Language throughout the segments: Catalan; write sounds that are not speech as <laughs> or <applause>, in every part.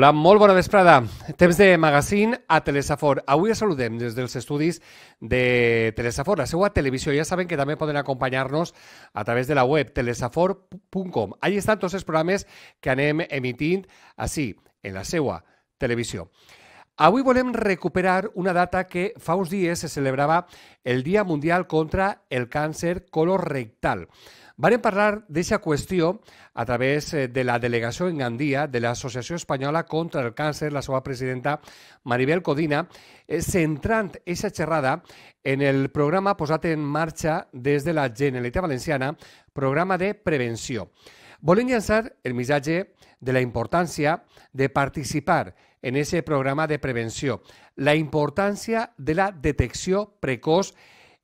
Hola, molt bona vesprada. Temps de magazine a Telesafor. Avui saludem des dels estudis de Telesafor, la seva televisió. Ja saben que també poden acompanyar-nos a través de la web telesafor.com. Allí estan tots els programes que anem emitint així, en la seva televisió. Avui volem recuperar una data que fa uns dies se celebrava el Dia Mundial contra el Càncer Colorectal. Varen parlar d'aquesta qüestió a través eh, de la delegació en Gandia de l'Associació Espanyola contra el Càncer, la seva presidenta Maribel Codina, eh, centrant aquesta xerrada en el programa posat en marxa des de la Generalitat Valenciana, programa de prevenció. Volem llançar el missatge de la importància de participar en ese programa de prevenció. La importància de la detecció precoç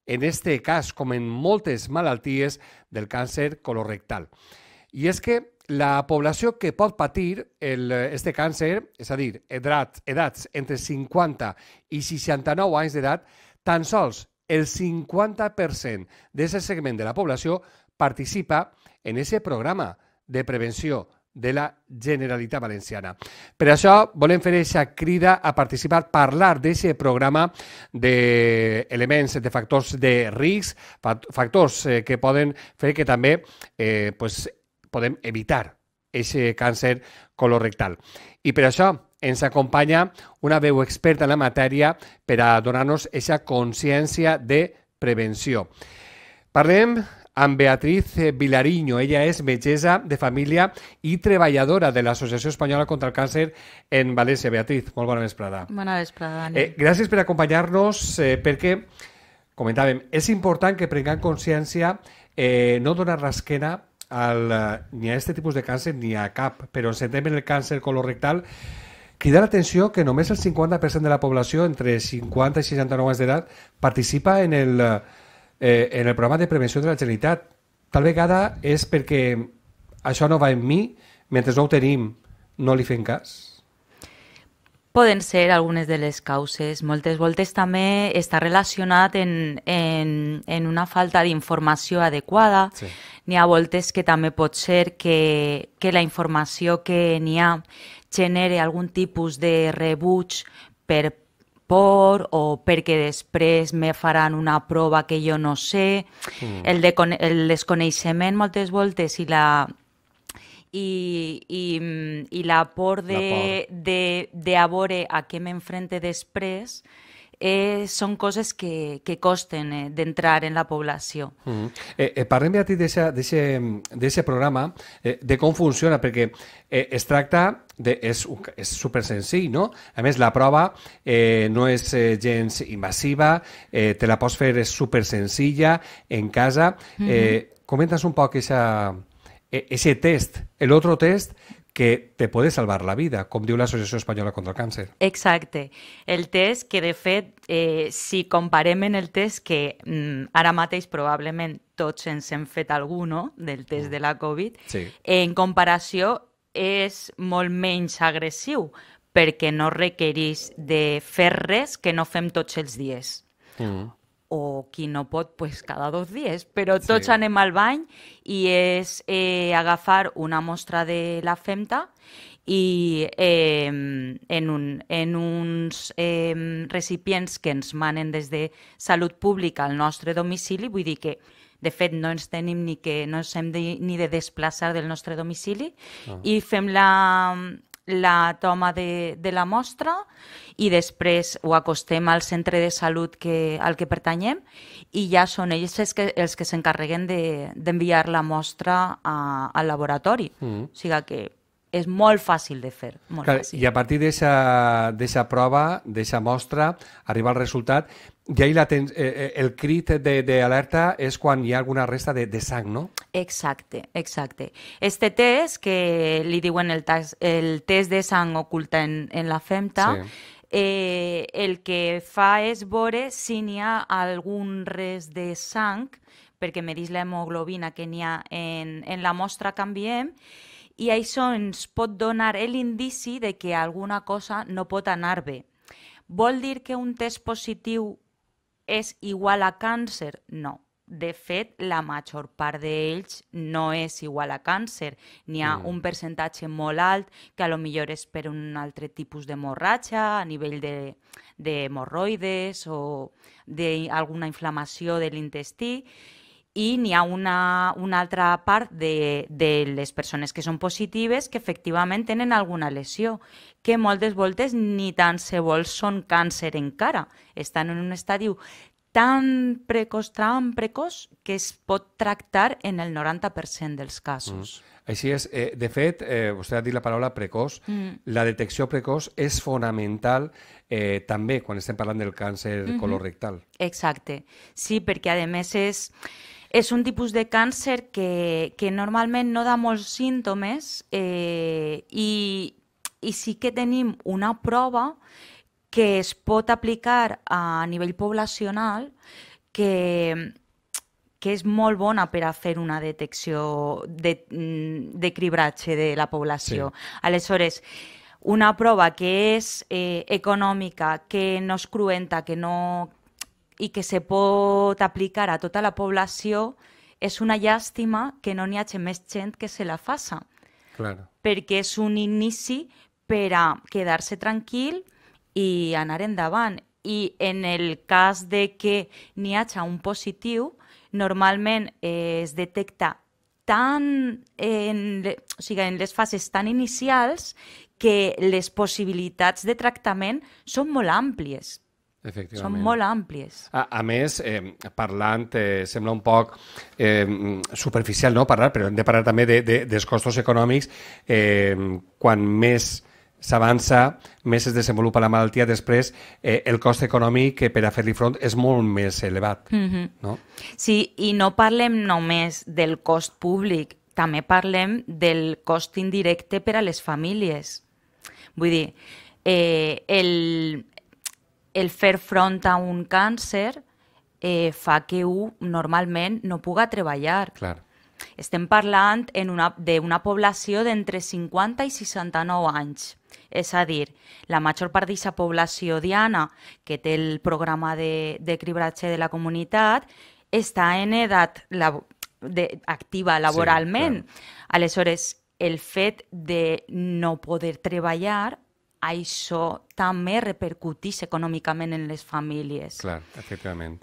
en este cas, com en moltes malalties del càncer colorectal. I és que la població que pot patir el, este càncer, és a dir, edat, edats entre 50 i 69 anys d'edat, tan sols el 50% d'aquest segment de la població participa en aquest programa de prevenció de la Generalitat Valenciana. Per això volem fer aquesta crida a participar, parlar d'aquest programa d'elements, de factors de risc, factors eh, que poden fer que també eh, pues, podem evitar aquest càncer colorectal. I per això ens acompanya una veu experta en la matèria per a donar-nos aquesta consciència de prevenció. Parlem amb Beatriz eh, Vilariño. Ella és metgessa de família i treballadora de l'Associació Espanyola contra el Càncer en València. Beatriz, molt bona vesprada. Bona vesprada, Dani. Eh, gràcies per acompanyar-nos, eh, perquè, comentàvem, és important que prenguem consciència eh, no donar l'esquena al, eh, ni a aquest tipus de càncer ni a cap, però ens centrem en el càncer colorectal Crida l'atenció que només el 50% de la població entre 50 i 69 anys d'edat participa en el, eh, eh, en el programa de prevenció de la Generalitat. Tal vegada és perquè això no va en mi, mentre no ho tenim, no li fem cas? Poden ser algunes de les causes. Moltes voltes també està relacionat en, en, en una falta d'informació adequada. Sí. N'hi ha voltes que també pot ser que, que la informació que n'hi ha genere algun tipus de rebuig per por o perquè després me faran una prova que jo no sé. Mm. El, de, el desconeixement moltes voltes i la, i, i, mm, i la por de, la por. de, de a veure a què m'enfrente després eh, són coses que, que costen eh, d'entrar en la població. Mm -hmm. eh, eh, parlem, Beatriz, d'aquest programa, eh, de com funciona, perquè eh, es tracta de, és, és super senzill, no? A més, la prova eh, no és eh, gens invasiva, eh, te la pots fer és super senzilla en casa. Mm-hmm. Eh, mm -hmm. Comentes un poc aquesta, ese test. El test que te pode salvar la vida, com diu l'Associació Espanyola contra el Càncer. Exacte. El test que, de fet, eh, si comparem en el test que mm, ara mateix probablement tots ens hem fet algun del test mm. de la Covid, sí. en comparació és molt menys agressiu perquè no requereix de fer res que no fem tots els dies. Mm o qui no pot, pues, cada dos dies. Però tots sí. anem al bany i és eh, agafar una mostra de la femta i eh, en, un, en uns eh, recipients que ens manen des de Salut Pública al nostre domicili, vull dir que de fet, no ens tenim ni que no ens hem de, ni de desplaçar del nostre domicili ah. i fem la, la toma de, de la mostra i després ho acostem al centre de salut que, al que pertanyem i ja són ells els que, els que s'encarreguen d'enviar la mostra a, al laboratori. Mm O sigui que és molt fàcil de fer. Molt Clar, fàcil. I a partir d'aquesta prova, d'aquesta mostra, arriba el resultat, i ahí la ten... Eh, eh, el crit d'alerta és quan hi ha alguna resta de, de sang, no? Exacte, exacte. Este test, que li diuen el, tas, el test de sang oculta en, en la femta, sí. eh, el que fa és veure si n'hi ha algun res de sang, perquè medís l'hemoglobina que n'hi ha en, en la mostra que enviem, i això ens pot donar l'indici de que alguna cosa no pot anar bé. Vol dir que un test positiu és igual a càncer? No. De fet, la major part d'ells no és igual a càncer. N'hi ha mm. un percentatge molt alt que a lo millor és per un altre tipus d'hemorratxa, a nivell de, de morroides o d'alguna inflamació de l'intestí, i n'hi ha una, una altra part de, de les persones que són positives que efectivament tenen alguna lesió, que moltes voltes ni tan se vol són càncer encara. Estan en un estadi tan precoç, tan precoç, que es pot tractar en el 90% dels casos. Mm. Així és. Eh, de fet, eh, vostè ha dit la paraula precoç. Mm. La detecció precoç és fonamental eh, també quan estem parlant del càncer mm -hmm. colorectal. Exacte. Sí, perquè a més és és un tipus de càncer que, que normalment no da molts símptomes eh, i i sí que tenim una prova que es pot aplicar a nivell poblacional que, que és molt bona per a fer una detecció de, mm, de cribratge de la població. Sí. Aleshores, una prova que és eh, econòmica, que no és cruenta, que no i que se pot aplicar a tota la població, és una llàstima que no n'hi hagi més gent que se la faça. Claro. Perquè és un inici per a quedar-se tranquil i anar endavant. I en el cas de que n'hi hagi un positiu, normalment eh, es detecta tan, en, o sigui, en les fases tan inicials que les possibilitats de tractament són molt àmplies són molt àmplies. A, a més, eh, parlant, eh, sembla un poc eh, superficial no parlar, però hem de parlar també de, de, dels costos econòmics. Eh, quan més s'avança, més es desenvolupa la malaltia, després eh, el cost econòmic que per a fer-li front és molt més elevat. Mm -hmm. no? Sí, i no parlem només del cost públic, també parlem del cost indirecte per a les famílies. Vull dir, eh, el, el fer front a un càncer eh, fa que un normalment no puga treballar. Clar. Estem parlant d'una població d'entre 50 i 69 anys. És a dir, la major part d'aquesta població diana que té el programa de, de cribratge de la comunitat està en edat la, de, activa laboralment. Sí, Aleshores, el fet de no poder treballar això també repercuteix econòmicament en les famílies. Clar, efectivament.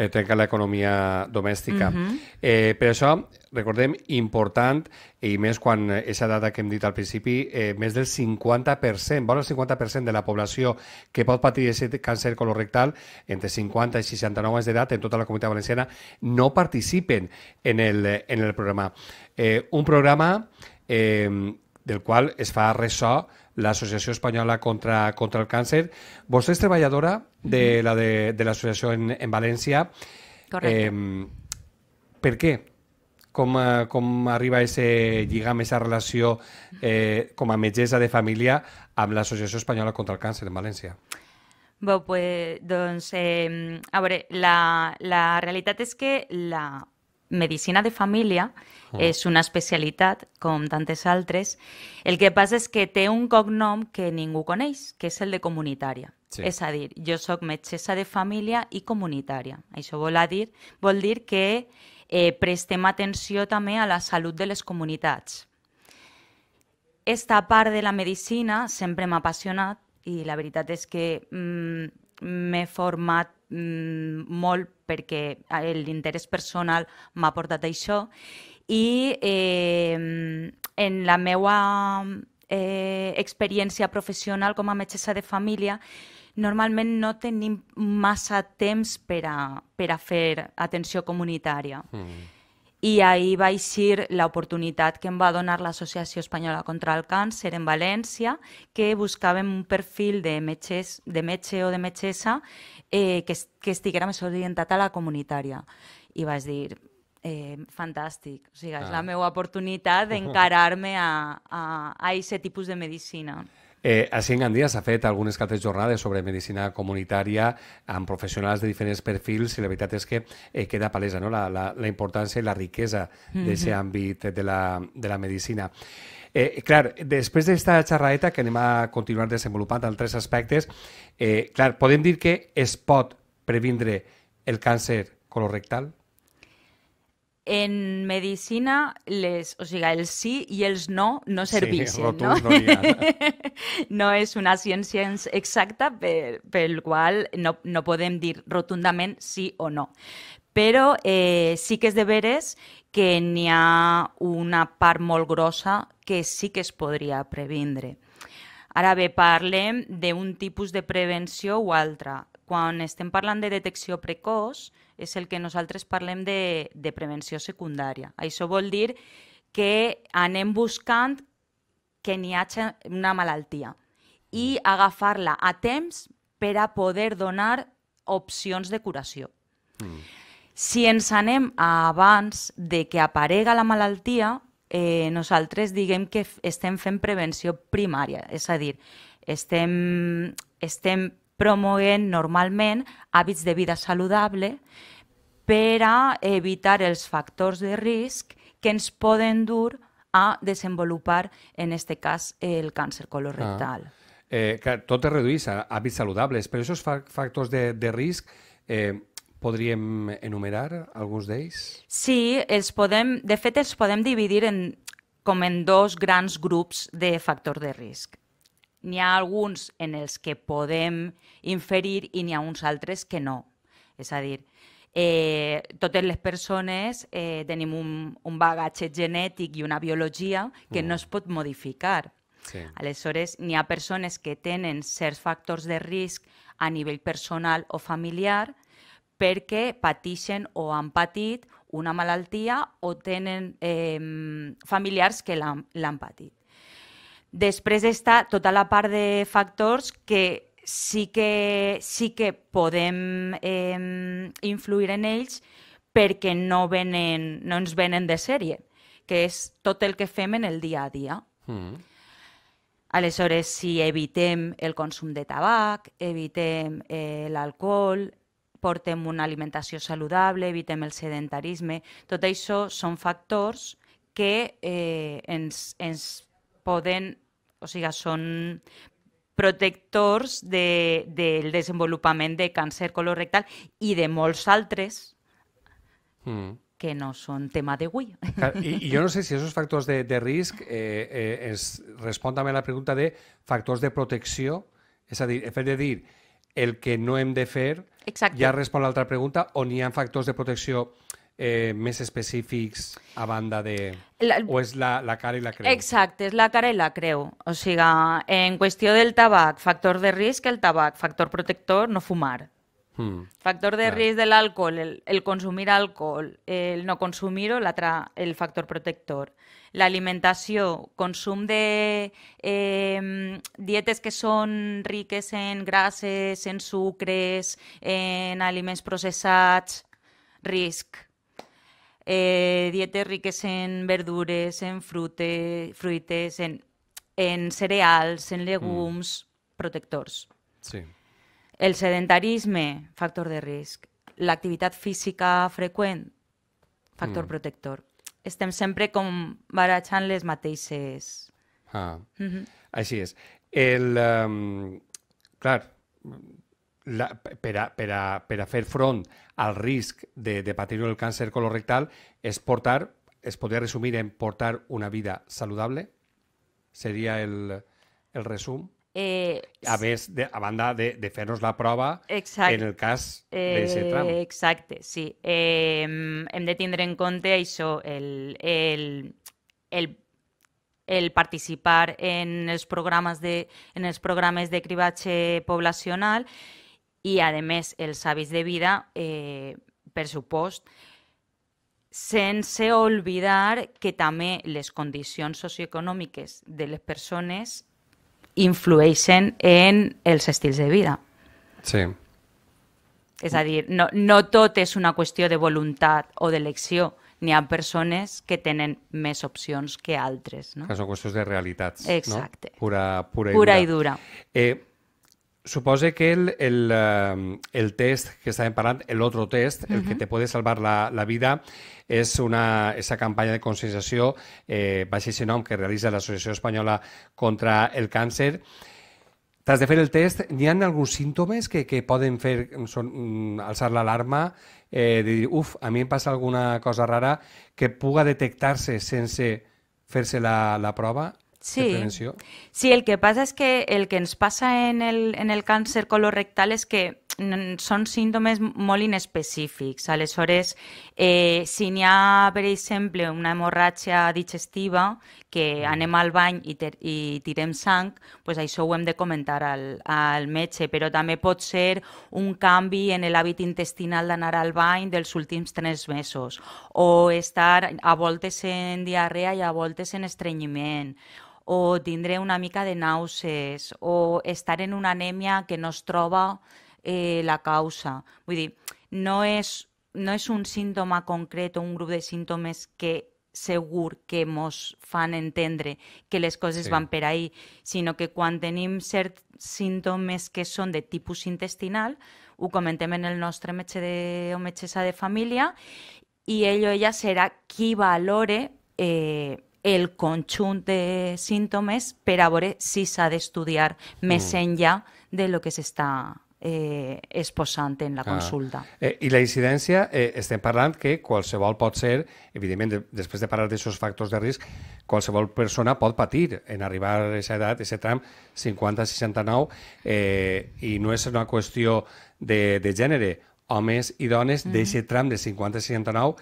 Eh, trenca l'economia domèstica. Mm -hmm. eh, per això, recordem, important, i més quan aquesta data que hem dit al principi, eh, més del 50%, vora el 50% de la població que pot patir aquest càncer colorectal, entre 50 i 69 anys d'edat, en tota la comunitat valenciana, no participen en el, en el programa. Eh, un programa eh, del qual es fa ressò l'Associació Espanyola contra, contra el Càncer. Vostè és treballadora de la de, de l'associació en, en València. Correcte. Eh, per què? Com, eh, com arriba a ese lligam, aquesta relació eh, com a metgessa de família amb l'Associació Espanyola contra el Càncer en València? Bé, pues, doncs, eh, a veure, la, la realitat és que la medicina de família oh. és una especialitat, com tantes altres. El que passa és que té un cognom que ningú coneix, que és el de comunitària. Sí. És a dir, jo sóc metgessa de família i comunitària. Això vol dir, vol dir que eh, prestem atenció també a la salut de les comunitats. Esta part de la medicina sempre m'ha apassionat i la veritat és que mm, m'he mm, format Mm, molt perquè l'interès personal m'ha portat a això i eh, en la meva eh, experiència professional com a metgessa de família normalment no tenim massa temps per a, per a fer atenció comunitària. Mm i ahir va eixir l'oportunitat que em va donar l'Associació Espanyola contra el Càncer en València, que buscàvem un perfil de, metges, de metge o de metgessa eh, que, que estiguera més orientat a la comunitària. I vaig dir, eh, fantàstic, o sigui, ah. la meva oportunitat d'encarar-me a, a, a aquest tipus de medicina. Eh, així en Gandia s'ha fet algunes que altres jornades sobre medicina comunitària amb professionals de diferents perfils i la veritat és que eh, queda palesa no? la, la, la importància i la riquesa mm -hmm. d'aquest àmbit de la, de la medicina. Eh, clar, després d'esta xerraeta, que anem a continuar desenvolupant altres aspectes, eh, clar, podem dir que es pot previndre el càncer colorectal? en medicina, les, o sigui, el sí i els no no serveixen, sí, no? No, <laughs> no és una ciència exacta per, pel qual no, no podem dir rotundament sí o no. Però eh, sí que és de veres que n'hi ha una part molt grossa que sí que es podria previndre. Ara bé, parlem d'un tipus de prevenció o altra. Quan estem parlant de detecció precoç, és el que nosaltres parlem de, de prevenció secundària. Això vol dir que anem buscant que n'hi hagi una malaltia i mm. agafar-la a temps per a poder donar opcions de curació. Mm. Si ens anem a abans de que aparega la malaltia, eh, nosaltres diguem que estem fent prevenció primària, és a dir, estem, estem promoguent normalment hàbits de vida saludable, per a evitar els factors de risc que ens poden dur a desenvolupar, en aquest cas, el càncer colorectal. Ah. Eh, tot es redueix a hàbits saludables, però aquests fa factors de, de risc eh, podríem enumerar alguns d'ells? Sí, els podem, de fet els podem dividir en, com en dos grans grups de factors de risc. N'hi ha alguns en els que podem inferir i n'hi ha uns altres que no. És a dir, eh, totes les persones eh, tenim un, un bagatge genètic i una biologia que mm. no es pot modificar. Sí. Aleshores, n'hi ha persones que tenen certs factors de risc a nivell personal o familiar perquè pateixen o han patit una malaltia o tenen eh, familiars que l'han patit. Després està tota la part de factors que sí que, sí que podem eh, influir en ells perquè no, venen, no ens venen de sèrie, que és tot el que fem en el dia a dia. Mm. Aleshores, si evitem el consum de tabac, evitem eh, l'alcohol, portem una alimentació saludable, evitem el sedentarisme, tot això són factors que eh, ens, ens poden o sigui, són protectors de, del desenvolupament de càncer colorectal i de molts altres mm. que no són tema d'avui. I, I jo no sé si aquests factors de, de risc eh, eh, es respon també a la pregunta de factors de protecció, és a dir, el fet de dir el que no hem de fer Exacte. ja respon a l'altra pregunta on hi ha factors de protecció eh, més específics a banda de... La, o és la, la cara i la creu? Exacte, és la cara i la creu. O sigui, en qüestió del tabac, factor de risc, el tabac, factor protector, no fumar. Hmm. Factor de Clar. risc de l'alcohol, el, el consumir alcohol, el no consumir-ho, l'altre, el factor protector. L'alimentació, consum de eh, dietes que són riques en grasses, en sucres, en aliments processats, risc eh, dietes riques en verdures, en frute, fruites, en, en cereals, en legums, mm. protectors. Sí. El sedentarisme, factor de risc. L'activitat física freqüent, factor mm. protector. Estem sempre com barajant les mateixes... Ah, mm -hmm. així és. El, um, clar, la, per, a, per, a, per a fer front al risc de, de patir el càncer colorectal és portar, es podria resumir en portar una vida saludable? Seria el, el resum? Eh, a més, de, a banda de, de fer-nos la prova exacte, en el cas de eh, tram. Eh, exacte, sí. Eh, hem de tindre en compte això, el, el, el, el participar en els programes de, en els programes de cribatge poblacional i i, a més, els hàbits de vida, eh, per supost, sense oblidar que també les condicions socioeconòmiques de les persones influeixen en els estils de vida. Sí. És a dir, no, no tot és una qüestió de voluntat o d'elecció. N'hi ha persones que tenen més opcions que altres. No? Que són qüestions de realitats. Exacte. No? Pura, pura, i pura dura. i dura. Eh, supose que el, el, eh, el, test que estàvem parlant, el otro test, el uh -huh. que te puede salvar la, la vida, és una, esa campanya de conscienciació eh, baix aquest nom que realitza l'Associació Espanyola contra el Càncer. T'has de fer el test, n'hi ha alguns símptomes que, que poden fer son, mm, alçar l'alarma, eh, de dir, uf, a mi em passa alguna cosa rara, que puga detectar-se sense fer-se la, la prova? sí. de prevenció? Sí, el que passa és que el que ens passa en el, en el càncer colorectal és que són símptomes molt inespecífics. Aleshores, eh, si n'hi ha, per exemple, una hemorràgia digestiva, que mm. anem al bany i, i tirem sang, pues això ho hem de comentar al, al metge, però també pot ser un canvi en l'hàbit intestinal d'anar al bany dels últims tres mesos, o estar a voltes en diarrea i a voltes en estrenyiment, o tindré una mica de nauses o estar en una anèmia que no es troba eh, la causa. Vull dir, no és, no és un símptoma concret o un grup de símptomes que segur que ens fan entendre que les coses sí. van per ahir, sinó que quan tenim certs símptomes que són de tipus intestinal, ho comentem en el nostre metge de, o metgessa de família i ell o ella serà qui valore eh, el conjunt de símptomes per a veure si s'ha d'estudiar més mm. enllà de lo que s'està eh, exposant en la ah. consulta. Ah. Eh, I la incidència, eh, estem parlant que qualsevol pot ser, evidentment, de, després de parlar d'aquests factors de risc, qualsevol persona pot patir en arribar a aquesta edat, a aquest tram 50-69, eh, i no és una qüestió de, de gènere. Homes i dones mm -hmm. d'aquest tram de 50-69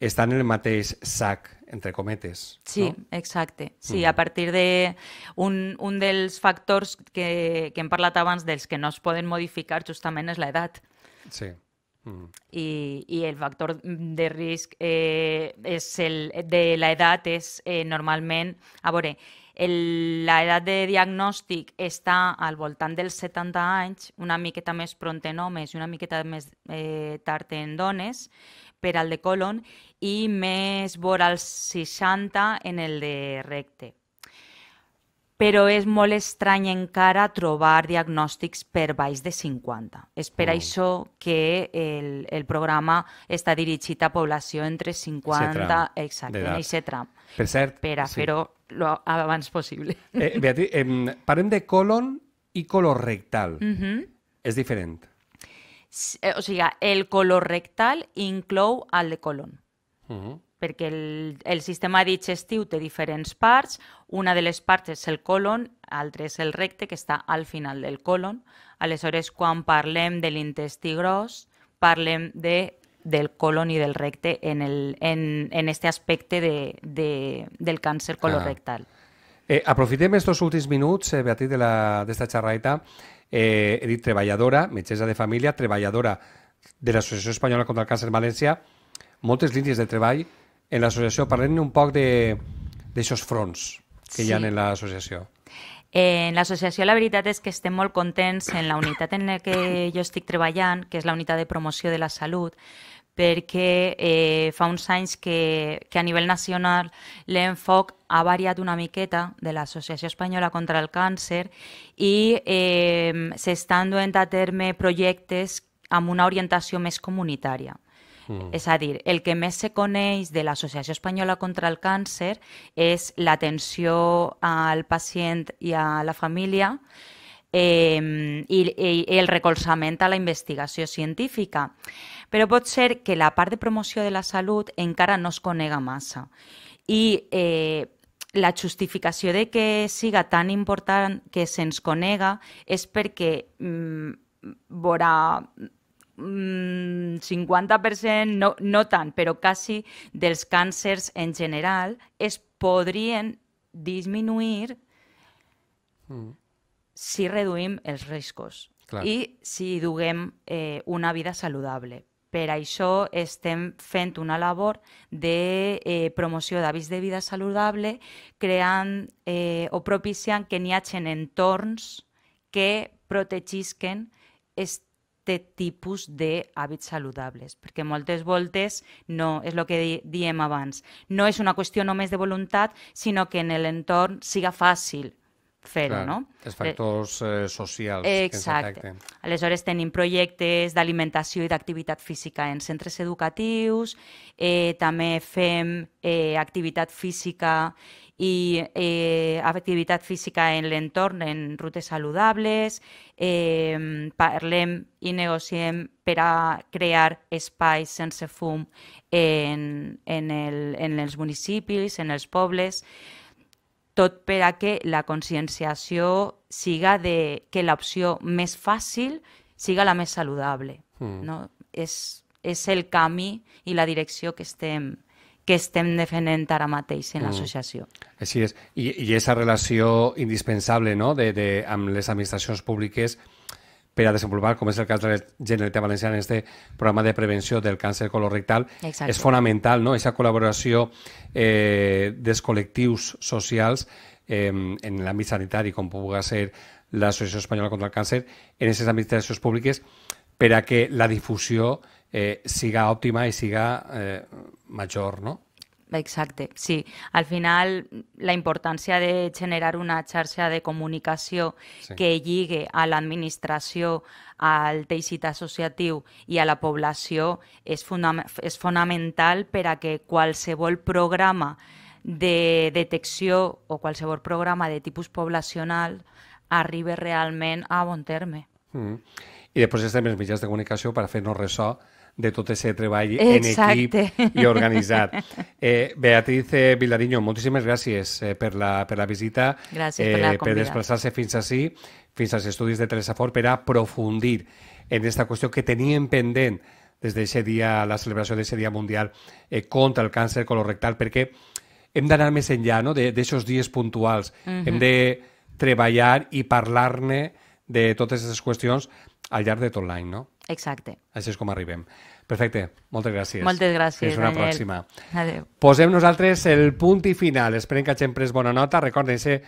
està en el mateix sac, entre cometes. Sí, no? exacte. Sí, -huh. Mm. a partir de un, un dels factors que, que hem parlat abans dels que no es poden modificar justament és l'edat. Sí. Mm. I, I el factor de risc eh, és el, de l'edat és eh, normalment... A veure, l'edat de diagnòstic està al voltant dels 70 anys, una miqueta més pront en homes i una miqueta més eh, tard en dones, per al de colon i més vora els 60 en el de recte. Però és molt estrany encara trobar diagnòstics per baix de 50. És per mm. això que el, el programa està dirigit a població entre 50 exacte, en aquest tram. Per, cert, per a sí. fer-ho abans possible. Eh, Beatriz, eh, parlem de colon i colorectal. Uh mhm. És diferent. Eh, o sigui, el color rectal inclou el de colon. Uh -huh. Perquè el, el sistema digestiu té diferents parts. Una de les parts és el colon, l'altra és el recte, que està al final del colon. Aleshores, quan parlem de l'intestí gros, parlem de, del colon i del recte en, el, en, en este aspecte de, de, del càncer colorectal. Ah. Eh, aprofitem estos últims minuts, eh, Beatriz, d'esta de xerraeta, eh, he dit treballadora, metgessa de família, treballadora de l'Associació Espanyola contra el Càncer València, moltes línies de treball en l'associació. Parlem un poc d'aquests fronts que sí. hi ha en l'associació. Eh, en l'associació la veritat és que estem molt contents en la unitat en la que jo estic treballant, que és la unitat de promoció de la salut, perquè eh, fa uns anys que, que a nivell nacional l'enfoc ha variat una miqueta de l'Associació Espanyola contra el Càncer i eh, s'estan duent a terme projectes amb una orientació més comunitària. Mm. És a dir, el que més se coneix de l'Associació Espanyola contra el Càncer és l'atenció al pacient i a la família, eh, i, i el recolzament a la investigació científica. Però pot ser que la part de promoció de la salut encara no es conega massa. I eh, la justificació de que siga tan important que se'ns conega és perquè mm, vora 50%, mm, no, no tant, però quasi dels càncers en general es podrien disminuir mm si reduïm els riscos Clar. i si duguem eh, una vida saludable. Per això estem fent una labor de eh, promoció d'avis de vida saludable, creant eh, o propiciant que n'hi hagi entorns que protegisquen aquest tipus d'hàbits saludables, perquè moltes voltes no, és el que diem abans, no és una qüestió només de voluntat, sinó que en l'entorn siga fàcil fer-ho, no? Els factors eh, eh socials Exacte. que ens Aleshores tenim projectes d'alimentació i d'activitat física en centres educatius, eh, també fem eh, activitat física i eh, activitat física en l'entorn, en rutes saludables, eh, parlem i negociem per a crear espais sense fum en, en, el, en els municipis, en els pobles tot per a que la conscienciació siga de que l'opció més fàcil siga la més saludable. Mm. No? És, és el camí i la direcció que estem que estem defendent ara mateix en hmm. l'associació. Mm. Així és. I, I esa relació indispensable no? de, de, amb les administracions públiques, per a desenvolupar, com és el cas de la Generalitat Valenciana, este programa de prevenció del càncer colorectal. Exacte. És fonamental, no?, aquesta col·laboració eh, dels col·lectius socials eh, en l'àmbit sanitari, com pugui ser l'Associació Espanyola contra el Càncer, en aquestes administracions públiques, per a que la difusió eh, siga òptima i siga eh, major, no? Exacte, sí. Al final, la importància de generar una xarxa de comunicació sí. que lligue a l'administració, al teixit associatiu i a la població és, fona és fonamental per a que qualsevol programa de detecció o qualsevol programa de tipus poblacional arribi realment a bon terme. Mm. I després estem els mitjans de comunicació per fer-nos ressò de tot aquest treball Exacte. en equip i organitzat. Eh, Beatriz eh, Vilariño, moltíssimes gràcies eh, per la, per la visita, gràcies eh, per, per desplaçar-se fins així, fins als estudis de Teresa Fort, per aprofundir en aquesta qüestió que teníem pendent des d'aquest dia, la celebració d'aquest dia mundial eh, contra el càncer colorectal, perquè hem d'anar més enllà no? d'aquests dies puntuals. Uh -huh. Hem de treballar i parlar-ne de totes aquestes qüestions al llarg de tot l'any, no? Exacte. Així és com arribem. Perfecte, moltes gràcies. Moltes gràcies, Fins una Daniel. pròxima. Adéu. Posem nosaltres el punt i final. Esperem que hagin pres bona nota. Recorden ser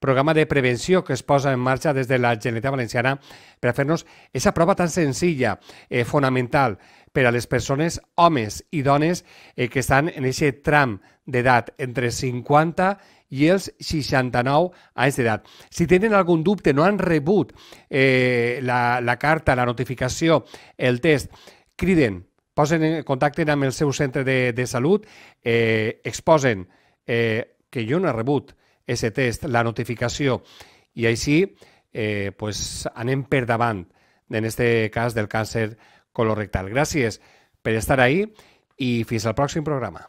programa de prevenció que es posa en marxa des de la Generalitat Valenciana per a fer-nos aquesta prova tan senzilla, eh, fonamental, per a les persones, homes i dones, eh, que estan en aquest tram d'edat entre 50 i i els 69 anys d'edat. Si tenen algun dubte, no han rebut eh, la, la carta, la notificació, el test, criden, posen en contacte amb el seu centre de, de salut, eh, exposen eh, que jo no he rebut aquest test, la notificació, i així eh, pues, anem per davant, en aquest cas del càncer colorectal. Gràcies per estar ahí i fins al pròxim programa.